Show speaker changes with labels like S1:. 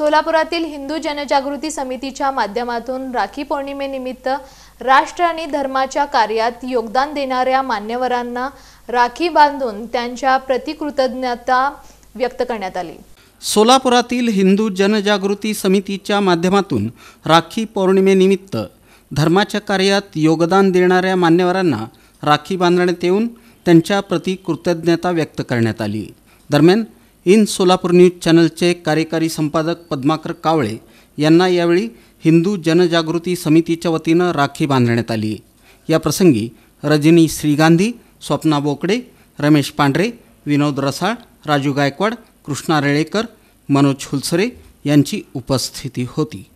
S1: सोलापुरातील हिंदू जनजागृती समितीच्या माध्यमातून राखी पौर्णिमेनिमित्त राष्ट्र आणि धर्माच्या कार्यात योगदान देणाऱ्या मान्यवरांना राखी बांधून त्यांच्या प्रतिकृतज्ञता व्यक्त करण्यात आली
S2: सोलापुरातील हिंदू जनजागृती समितीच्या माध्यमातून राखी पौर्णिमेनिमित्त धर्माच्या कार्यात योगदान देणाऱ्या मान्यवरांना राखी बांधण्यात येऊन त्यांच्या प्रति कृतज्ञता व्यक्त करण्यात आली दरम्यान इन सोलापूर न्यूज चॅनलचे कार्यकारी संपादक पद्माकर कावळे यांना यावेळी हिंदू जनजागृती समितीच्या वतीनं राखी बांधण्यात आली या प्रसंगी रजनी श्रीगांधी स्वप्ना बोकडे रमेश पांढरे विनोद रसाळ राजू गायकवाड कृष्णा रेळेकर मनोज हुलसरे यांची उपस्थिती होती